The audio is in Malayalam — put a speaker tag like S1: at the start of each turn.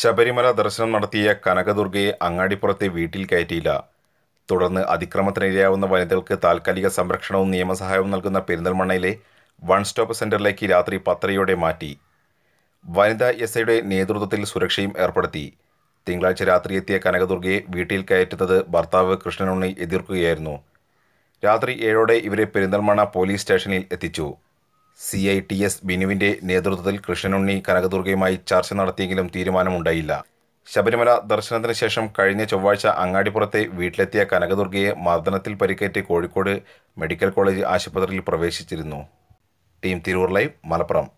S1: ശബരിമല ദർശനം നടത്തിയ കനകദുർഗയെ അങ്ങാടിപ്പുറത്തെ വീട്ടിൽ കയറ്റിയില്ല തുടർന്ന് അതിക്രമത്തിനിരയാവുന്ന വനിതകൾക്ക് താൽക്കാലിക സംരക്ഷണവും നിയമസഹായവും നൽകുന്ന പെരിന്തൽമണ്ണയിലെ വൺ സ്റ്റോപ്പ് സെൻറ്ററിലേക്ക് രാത്രി പത്തരയോടെ മാറ്റി വനിതാ എസ് ഐയുടെ നേതൃത്വത്തിൽ സുരക്ഷയും ഏർപ്പെടുത്തി തിങ്കളാഴ്ച രാത്രി എത്തിയ കനകദുർഗയെ വീട്ടിൽ കയറ്റുന്നത് ഭർത്താവ് കൃഷ്ണനുണ്ണി എതിർക്കുകയായിരുന്നു രാത്രി ഏഴോടെ ഇവരെ പെരിന്തൽമണ്ണ പോലീസ് സ്റ്റേഷനിൽ എത്തിച്ചു സി ഐ ടി എസ് ബിനുവിന്റെ നേതൃത്വത്തിൽ കൃഷ്ണനുണ്ണി കനകദുർഗയുമായി ചർച്ച നടത്തിയെങ്കിലും തീരുമാനമുണ്ടായില്ല ശബരിമല ദർശനത്തിന് ശേഷം കഴിഞ്ഞ ചൊവ്വാഴ്ച അങ്ങാടിപ്പുറത്തെ വീട്ടിലെത്തിയ കനകദുർഗയെ മർദ്ദനത്തിൽ പരിക്കേറ്റ് കോഴിക്കോട് മെഡിക്കൽ കോളേജ് ആശുപത്രിയിൽ പ്രവേശിച്ചിരുന്നു ടീം തിരൂർ ലൈവ് മലപ്പുറം